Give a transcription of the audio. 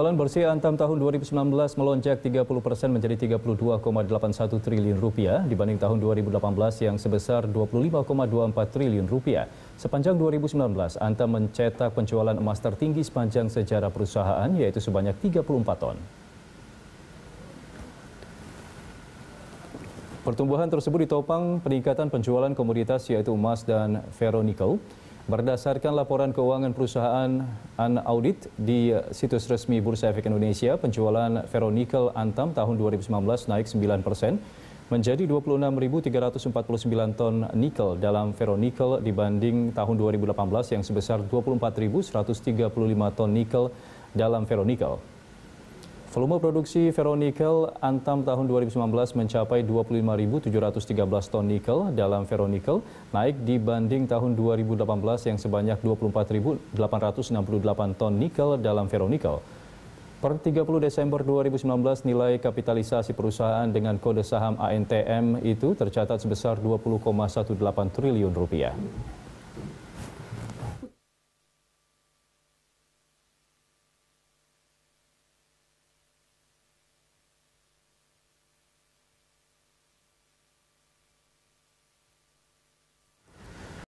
Jualan bersih Antam tahun 2019 melonjak 30 persen menjadi 32,81 triliun rupiah dibanding tahun 2018 yang sebesar 25,24 triliun rupiah. Sepanjang 2019, Antam mencetak penjualan emas tertinggi sepanjang sejarah perusahaan yaitu sebanyak 34 ton. Pertumbuhan tersebut ditopang peningkatan penjualan komoditas yaitu emas dan veronical. Berdasarkan laporan keuangan perusahaan Audit di situs resmi Bursa Efek Indonesia, penjualan Veronical Antam tahun 2019 naik 9 persen menjadi 26.349 ton nikel dalam Veronical dibanding tahun 2018 yang sebesar 24.135 ton nikel dalam Veronical. Volume produksi ferronikel Antam tahun 2019 mencapai 25.713 ton nikel dalam ferronikel, naik dibanding tahun 2018 yang sebanyak 24.868 ton nikel dalam ferronikel. Per 30 Desember 2019 nilai kapitalisasi perusahaan dengan kode saham ANTM itu tercatat sebesar 20,18 triliun rupiah.